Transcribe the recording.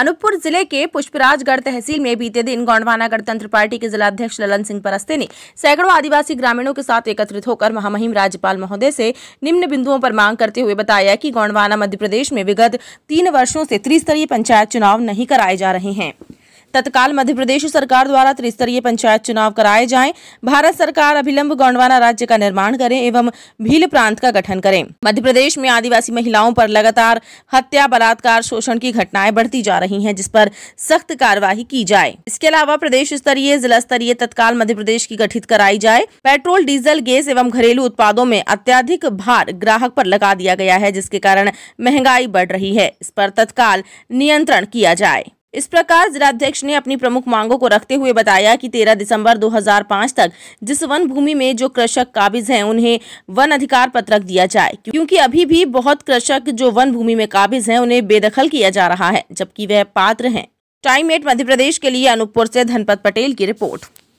अनूपपुर जिले के पुष्पराजगढ़ तहसील में बीते दिन गौंडवाना गणतंत्र पार्टी के जिलाध्यक्ष ललन सिंह परस्ते ने सैकड़ों आदिवासी ग्रामीणों के साथ एकत्रित होकर महामहिम राज्यपाल महोदय से निम्न बिंदुओं पर मांग करते हुए बताया कि गौंडवाना मध्य प्रदेश में विगत तीन वर्षों से त्रिस्तरीय पंचायत चुनाव नहीं कराए जा रहे हैं तत्काल मध्य प्रदेश सरकार द्वारा त्रिस्तरीय पंचायत चुनाव कराए जाएं भारत सरकार अभिलंब गोंडवाना राज्य का निर्माण करें एवं भील प्रांत का गठन करें मध्य प्रदेश में आदिवासी महिलाओं पर लगातार हत्या बलात्कार शोषण की घटनाएं बढ़ती जा रही है जिस पर सख्त कार्यवाही की जाए इसके अलावा प्रदेश स्तरीय जिला स्तरीय तत्काल मध्य प्रदेश की गठित कराई जाए पेट्रोल डीजल गैस एवं घरेलू उत्पादों में अत्याधिक भार ग्राहक पर लगा दिया गया है जिसके कारण महंगाई बढ़ रही है इस पर तत्काल नियंत्रण किया जाए इस प्रकार जिलाध्यक्ष ने अपनी प्रमुख मांगों को रखते हुए बताया कि 13 दिसंबर 2005 तक जिस वन भूमि में जो कृषक काबिज हैं उन्हें वन अधिकार पत्रक दिया जाए क्योंकि अभी भी बहुत कृषक जो वन भूमि में काबिज हैं उन्हें बेदखल किया जा रहा है जबकि वह पात्र हैं टाइम एट मध्य प्रदेश के लिए अनूपपुर से धनपत पटेल की रिपोर्ट